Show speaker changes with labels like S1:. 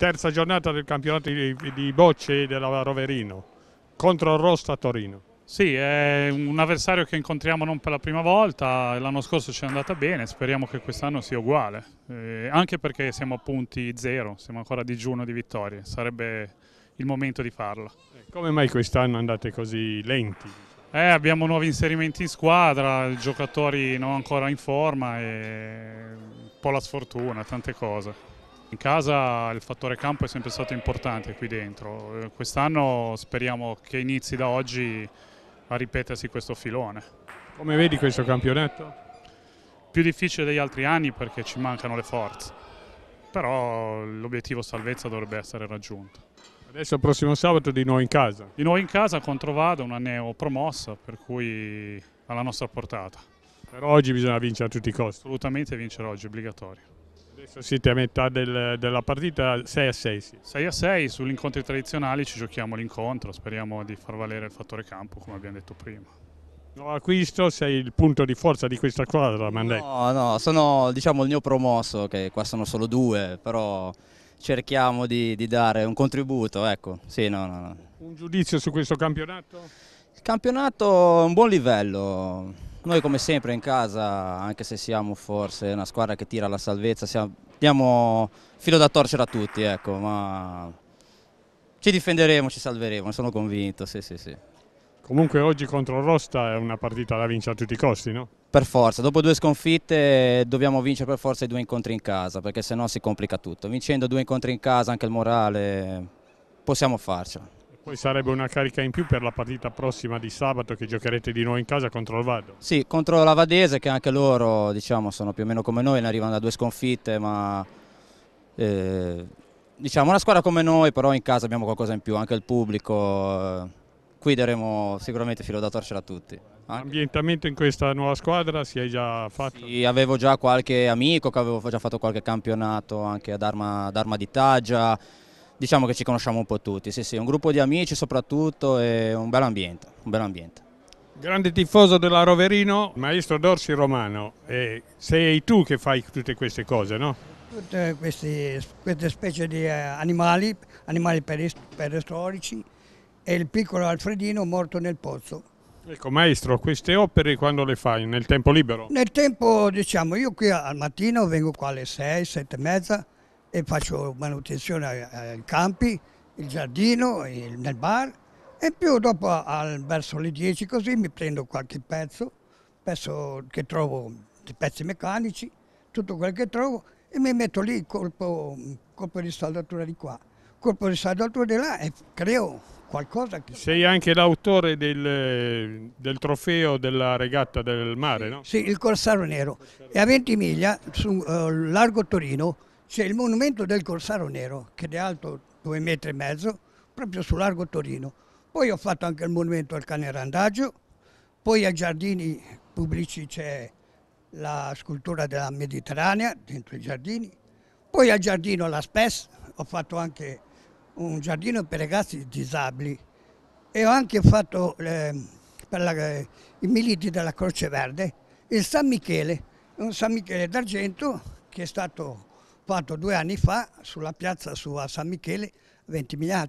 S1: terza giornata del campionato di, di bocce della Roverino contro Rosta Torino.
S2: Sì, è un avversario che incontriamo non per la prima volta, l'anno scorso ci è andata bene, speriamo che quest'anno sia uguale, eh, anche perché siamo a punti zero, siamo ancora a digiuno di vittorie, sarebbe il momento di farlo.
S1: Eh, come mai quest'anno andate così lenti?
S2: Eh, abbiamo nuovi inserimenti in squadra, giocatori non ancora in forma e un po' la sfortuna, tante cose. In casa il fattore campo è sempre stato importante qui dentro, quest'anno speriamo che inizi da oggi a ripetersi questo filone.
S1: Come vedi questo campionato?
S2: Più difficile degli altri anni perché ci mancano le forze, però l'obiettivo salvezza dovrebbe essere raggiunto.
S1: Adesso il prossimo sabato di nuovo in casa?
S2: Di nuovo in casa contro Vado, una neopromossa, per cui alla nostra portata.
S1: Però oggi bisogna vincere a tutti i costi?
S2: Assolutamente vincere oggi, obbligatorio.
S1: Adesso siete a metà del, della partita 6 a 6. Sì.
S2: 6 a 6, sugli incontri tradizionali ci giochiamo l'incontro, speriamo di far valere il fattore campo come abbiamo detto prima.
S1: Nuovo acquisto, sei il punto di forza di questa squadra, Mandai.
S3: No, no, sono diciamo il mio promosso, che qua sono solo due, però cerchiamo di, di dare un contributo, ecco. Sì, no, no, no.
S1: Un giudizio su questo campionato?
S3: Il campionato è un buon livello, noi come sempre in casa, anche se siamo forse una squadra che tira la salvezza, siamo, diamo filo da torcere a tutti, ecco, ma ci difenderemo, ci salveremo, sono convinto, sì, sì, sì. Comunque oggi contro Rosta è una partita da vincere a tutti i costi, no? Per forza, dopo due sconfitte dobbiamo vincere per forza i due incontri in casa, perché sennò si complica tutto. Vincendo due incontri in casa, anche il morale, possiamo farcela.
S1: Poi sarebbe una carica in più per la partita prossima di sabato che giocherete di nuovo in casa contro il Vado.
S3: Sì, contro la Vadese che anche loro diciamo, sono più o meno come noi, ne arrivano da due sconfitte, ma eh, diciamo una squadra come noi, però in casa abbiamo qualcosa in più, anche il pubblico. Eh, qui daremo sicuramente filo da torcere a tutti.
S1: Ambientamento in questa nuova squadra si è già fatto?
S3: Sì, avevo già qualche amico che avevo già fatto qualche campionato anche ad Arma, ad Arma di Taggia diciamo che ci conosciamo un po' tutti, sì, sì, un gruppo di amici soprattutto e un bel ambiente, un bel ambiente.
S1: Grande tifoso della Roverino, maestro Dorsi Romano, e sei tu che fai tutte queste cose, no?
S4: Tutte queste, queste specie di eh, animali, animali perestorici e il piccolo Alfredino morto nel pozzo.
S1: Ecco maestro, queste opere quando le fai? Nel tempo libero? Nel
S4: tempo, diciamo, io qui al mattino vengo qua alle 6, 7 e mezza, e faccio manutenzione ai campi, il giardino, nel bar e più dopo al, verso le 10 così mi prendo qualche pezzo, pezzo che trovo, pezzi meccanici, tutto quello che trovo e mi metto lì colpo, colpo di saldatura di qua, colpo di saldatura di là e creo qualcosa. Che...
S1: Sei anche l'autore del, del, trofeo della regatta del mare, no? Sì,
S4: il Corsaro Nero. E a Ventimiglia, su uh, Largo Torino, c'è il monumento del Corsaro Nero, che è alto due metri e mezzo, proprio su largo Torino. Poi ho fatto anche il monumento al cane Randaggio, poi ai giardini pubblici c'è la scultura della Mediterranea, dentro i giardini. Poi al giardino La Spes ho fatto anche un giardino per ragazzi disabili e ho anche fatto eh, per la, eh, i militi della Croce Verde il San Michele, un San Michele d'argento che è stato fatto due anni fa sulla piazza su a San Michele, Ventimiglia